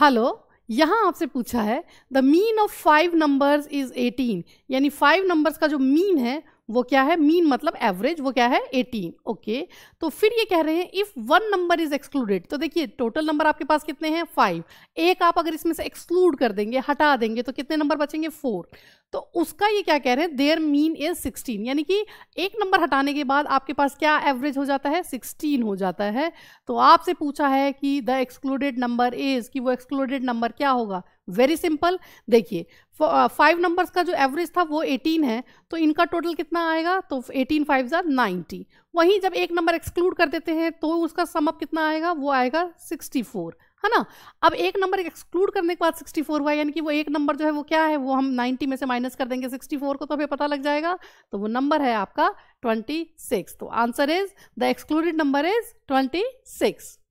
Hello यहाँ आपसे पूछा है the mean of five numbers is 18 यानी फाइव नंबर्स का जो मीन है वो क्या है मीन मतलब एवरेज वो क्या है 18 ओके okay. तो फिर ये कह रहे हैं if one number is excluded तो देखिए टोटल नंबर आपके पास कितने हैं फाइव एक आप अगर इसमें से एक्सक्लूड कर देंगे हटा देंगे तो कितने नंबर बचेंगे फोर तो उसका ये क्या कह रहे हैं देयर मीन इज 16 यानी कि एक नंबर हटाने के बाद आपके पास क्या एवरेज हो जाता है 16 हो जाता है तो आपसे पूछा है कि द एक्सक्लूडेड नंबर इज कि वो एक्सक्लूडेड नंबर क्या होगा वेरी सिंपल देखिए फाइव नंबर्स का जो एवरेज था वो 18 है तो इनका टोटल कितना आएगा तो 18 फाइव जार नाइन्टी वहीं जब एक नंबर एक्सक्लूड कर देते हैं तो उसका समअप कितना आएगा वो आएगा सिक्सटी है ना अब एक नंबर एक्सक्लूड करने के बाद 64 हुआ यानी कि वो एक नंबर जो है वो क्या है वो हम 90 में से माइनस कर देंगे 64 को तो हमें पता लग जाएगा तो वो नंबर है आपका 26 तो answer is the excluded number is 26